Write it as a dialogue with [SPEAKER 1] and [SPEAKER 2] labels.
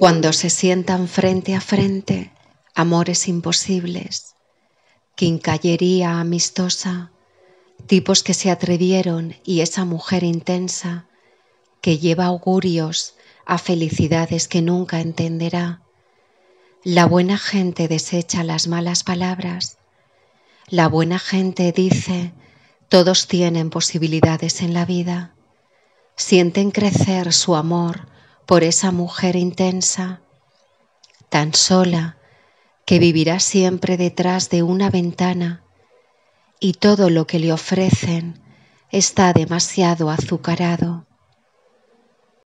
[SPEAKER 1] Cuando se sientan frente a frente, amores imposibles, quincallería amistosa, tipos que se atrevieron y esa mujer intensa que lleva augurios a felicidades que nunca entenderá. La buena gente desecha las malas palabras. La buena gente dice, todos tienen posibilidades en la vida. Sienten crecer su amor por esa mujer intensa, tan sola, que vivirá siempre detrás de una ventana y todo lo que le ofrecen está demasiado azucarado.